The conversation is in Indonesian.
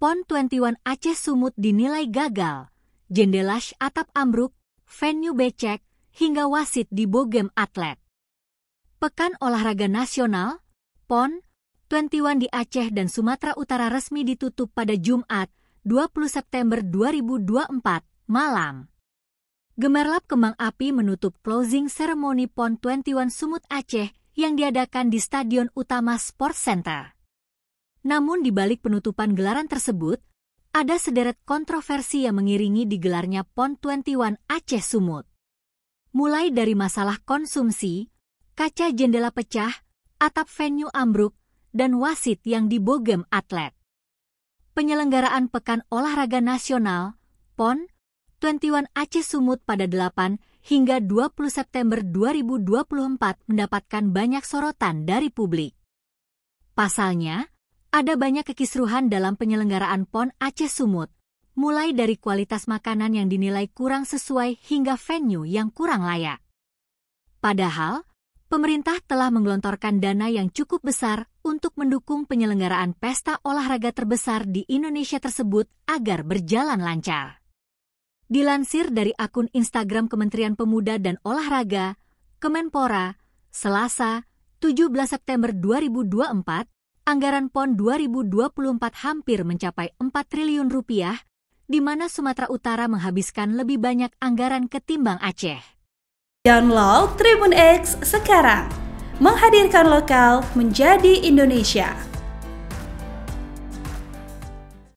PON 21 Aceh Sumut dinilai gagal, jendelas atap ambruk, venue becek, hingga wasit di Bogem Atlet. Pekan Olahraga Nasional, PON, 21 di Aceh dan Sumatera Utara resmi ditutup pada Jumat, 20 September 2024, malam. Gemerlap kembang api menutup closing ceremony PON 21 Sumut Aceh yang diadakan di Stadion Utama Sports Center. Namun di balik penutupan gelaran tersebut, ada sederet kontroversi yang mengiringi digelarnya PON 21 Aceh Sumut. Mulai dari masalah konsumsi, kaca jendela pecah, atap venue ambruk, dan wasit yang dibogem atlet. Penyelenggaraan Pekan Olahraga Nasional, PON, 21 Aceh Sumut pada 8 hingga 20 September 2024 mendapatkan banyak sorotan dari publik. Pasalnya, ada banyak kekisruhan dalam penyelenggaraan PON Aceh Sumut, mulai dari kualitas makanan yang dinilai kurang sesuai hingga venue yang kurang layak. Padahal, pemerintah telah menggelontorkan dana yang cukup besar untuk mendukung penyelenggaraan pesta olahraga terbesar di Indonesia tersebut agar berjalan lancar. Dilansir dari akun Instagram Kementerian Pemuda dan Olahraga, Kemenpora, Selasa, 17 September 2024, anggaran PON 2024 hampir mencapai 4 triliun rupiah, di mana Sumatera Utara menghabiskan lebih banyak anggaran ketimbang Aceh. Download Tribun X sekarang, menghadirkan lokal menjadi Indonesia.